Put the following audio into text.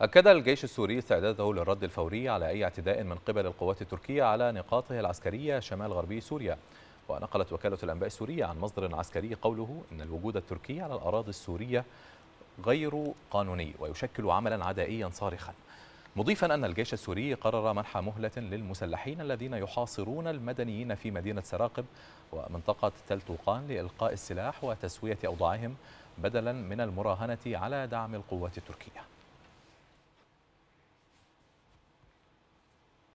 أكد الجيش السوري استعداده للرد الفوري على أي اعتداء من قبل القوات التركية على نقاطه العسكرية شمال غربي سوريا ونقلت وكالة الأنباء السورية عن مصدر عسكري قوله إن الوجود التركي على الأراضي السورية غير قانوني ويشكل عملا عدائيا صارخا مضيفا أن الجيش السوري قرر منح مهلة للمسلحين الذين يحاصرون المدنيين في مدينة سراقب ومنطقة تل طوقان لإلقاء السلاح وتسوية أوضاعهم بدلا من المراهنة على دعم القوات التركية